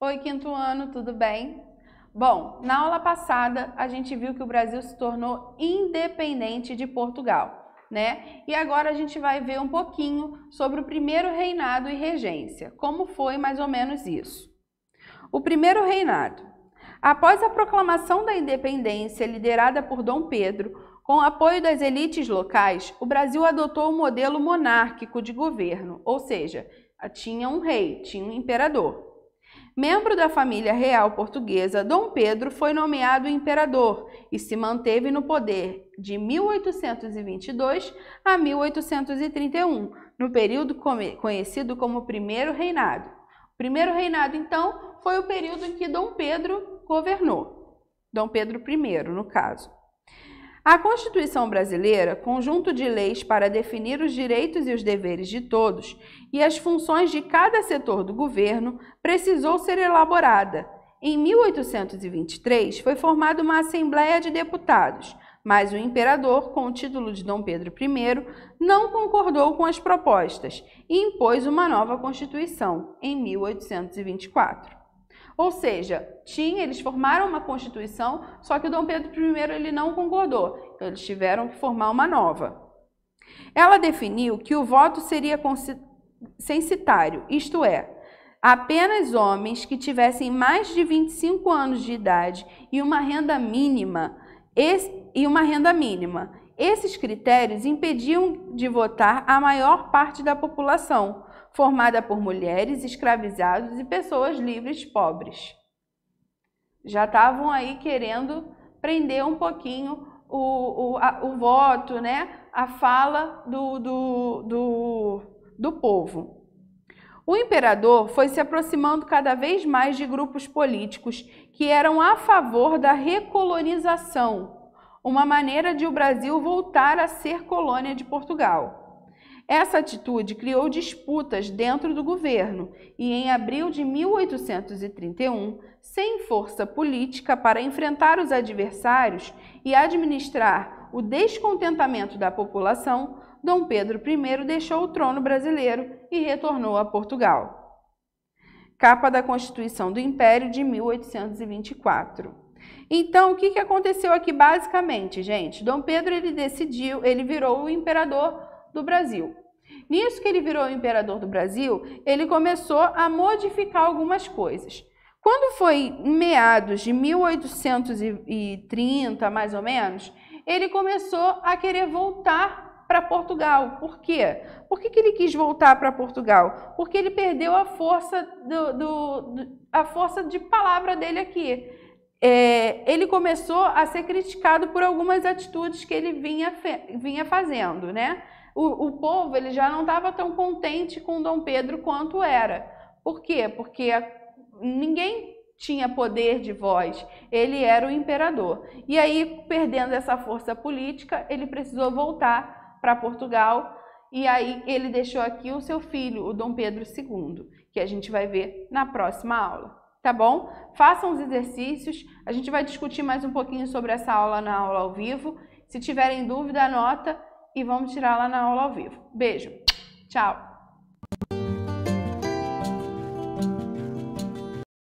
Oi, quinto ano, tudo bem? Bom, na aula passada a gente viu que o Brasil se tornou independente de Portugal, né? E agora a gente vai ver um pouquinho sobre o primeiro reinado e regência. Como foi mais ou menos isso? O primeiro reinado. Após a proclamação da independência liderada por Dom Pedro, com apoio das elites locais, o Brasil adotou o modelo monárquico de governo, ou seja, tinha um rei, tinha um imperador. Membro da família real portuguesa, Dom Pedro foi nomeado imperador e se manteve no poder de 1822 a 1831, no período conhecido como Primeiro Reinado. O primeiro reinado, então, foi o período em que Dom Pedro governou. Dom Pedro I, no caso. A Constituição brasileira, conjunto de leis para definir os direitos e os deveres de todos e as funções de cada setor do governo, precisou ser elaborada. Em 1823, foi formada uma Assembleia de Deputados, mas o imperador, com o título de Dom Pedro I, não concordou com as propostas e impôs uma nova Constituição, em 1824. Ou seja, tinha, eles formaram uma constituição, só que o Dom Pedro I ele não concordou. Então eles tiveram que formar uma nova. Ela definiu que o voto seria censitário, isto é, apenas homens que tivessem mais de 25 anos de idade e uma renda mínima e uma renda mínima esses critérios impediam de votar a maior parte da população, formada por mulheres, escravizados e pessoas livres pobres. Já estavam aí querendo prender um pouquinho o, o, a, o voto, né? a fala do, do, do, do povo. O imperador foi se aproximando cada vez mais de grupos políticos que eram a favor da recolonização, uma maneira de o Brasil voltar a ser colônia de Portugal. Essa atitude criou disputas dentro do governo e, em abril de 1831, sem força política para enfrentar os adversários e administrar o descontentamento da população, Dom Pedro I deixou o trono brasileiro e retornou a Portugal. Capa da Constituição do Império de 1824. Então, o que, que aconteceu aqui basicamente, gente? Dom Pedro ele decidiu, ele virou o imperador do Brasil. Nisso que ele virou o imperador do Brasil, ele começou a modificar algumas coisas. Quando foi em meados de 1830, mais ou menos, ele começou a querer voltar para Portugal. Por quê? Por que, que ele quis voltar para Portugal? Porque ele perdeu a força, do, do, do, a força de palavra dele aqui é, ele começou a ser criticado por algumas atitudes que ele vinha, vinha fazendo, né? O, o povo ele já não estava tão contente com Dom Pedro quanto era. Por quê? Porque ninguém tinha poder de voz, ele era o imperador. E aí, perdendo essa força política, ele precisou voltar para Portugal e aí ele deixou aqui o seu filho, o Dom Pedro II, que a gente vai ver na próxima aula tá bom? Façam os exercícios. A gente vai discutir mais um pouquinho sobre essa aula na aula ao vivo. Se tiverem dúvida, anota e vamos tirar lá na aula ao vivo. Beijo. Tchau.